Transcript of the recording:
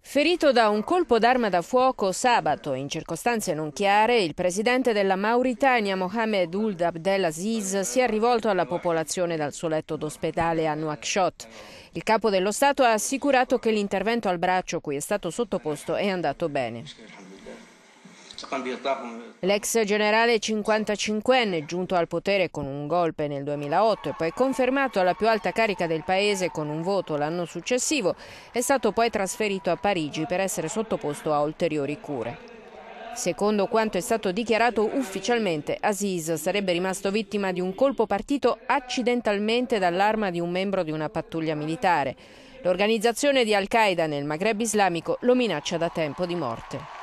Ferito da un colpo d'arma da fuoco sabato, in circostanze non chiare, il presidente della Mauritania Mohamed Ould Abdelaziz si è rivolto alla popolazione dal suo letto d'ospedale a Nouakchott. Il capo dello Stato ha assicurato che l'intervento al braccio cui è stato sottoposto è andato bene. L'ex generale 55enne, giunto al potere con un golpe nel 2008 e poi confermato alla più alta carica del paese con un voto l'anno successivo, è stato poi trasferito a Parigi per essere sottoposto a ulteriori cure. Secondo quanto è stato dichiarato ufficialmente, Aziz sarebbe rimasto vittima di un colpo partito accidentalmente dall'arma di un membro di una pattuglia militare. L'organizzazione di Al-Qaeda nel Maghreb islamico lo minaccia da tempo di morte.